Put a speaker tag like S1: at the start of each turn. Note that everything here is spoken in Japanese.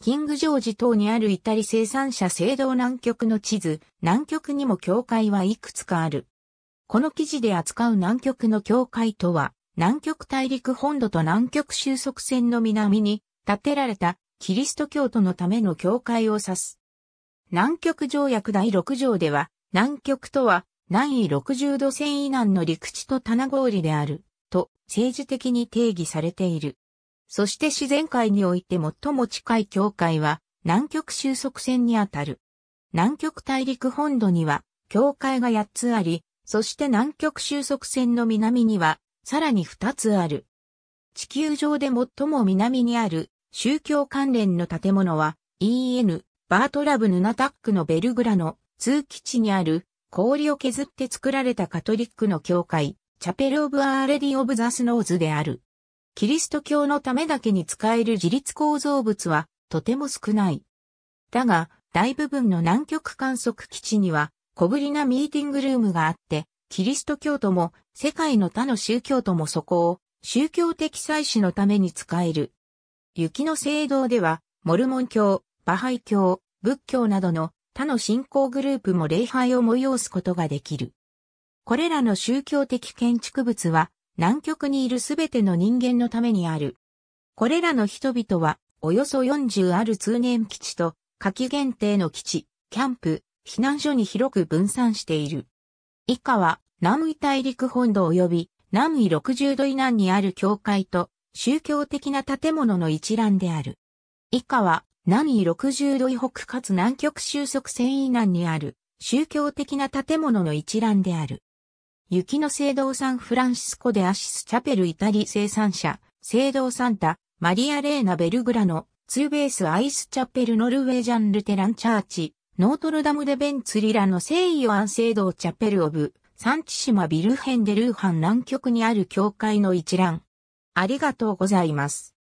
S1: キングジョージ島にあるイタリ生産者制度南極の地図、南極にも境界はいくつかある。この記事で扱う南極の境界とは、南極大陸本土と南極収束線の南に建てられたキリスト教徒のための境界を指す。南極条約第6条では、南極とは南緯60度線以南の陸地と棚氷である、と政治的に定義されている。そして自然界において最も近い境界は南極収束線にあたる。南極大陸本土には境界が8つあり、そして南極収束線の南にはさらに2つある。地球上で最も南にある宗教関連の建物は EN バートラブ・ヌナタックのベルグラの通基地にある氷を削って作られたカトリックの教会チャペル・オブ・アーレディ・オブ・ザ・スノーズである。キリスト教のためだけに使える自立構造物はとても少ない。だが、大部分の南極観測基地には小ぶりなミーティングルームがあって、キリスト教徒も世界の他の宗教徒もそこを宗教的祭祀のために使える。雪の聖堂では、モルモン教、バハイ教、仏教などの他の信仰グループも礼拝を催すことができる。これらの宗教的建築物は南極にいるすべての人間のためにある。これらの人々は、およそ40ある通年基地と、夏季限定の基地、キャンプ、避難所に広く分散している。以下は、南緯大陸本土及び、南緯60度以南にある教会と、宗教的な建物の一覧である。以下は、南緯60度以北かつ南極収束線以南にある、宗教的な建物の一覧である。雪の聖堂サンフランシスコでアシスチャペルイタリ生産者、聖堂サンタ、マリア・レーナ・ベルグラの、ツーベース・アイスチャペル・ノルウェージャン・ルテラン・チャーチ、ノートルダム・デ・ベンツリラの聖ヨアン聖堂チャペル・オブ、サンチシマ・ビルヘンデ・ルーハン南極にある教会の一覧。ありがとうございます。